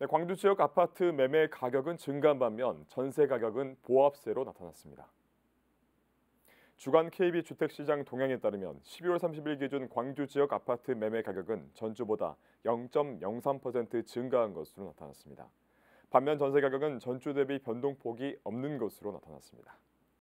네, 광주 지역 아파트 매매 가격은 증가한 반면 전세 가격은 보합세로 나타났습니다. 주간 KB 주택시장 동향에 따르면 12월 30일 기준 광주 지역 아파트 매매 가격은 전주보다 0.03% 증가한 것으로 나타났습니다. 반면 전세 가격은 전주 대비 변동폭이 없는 것으로 나타났습니다.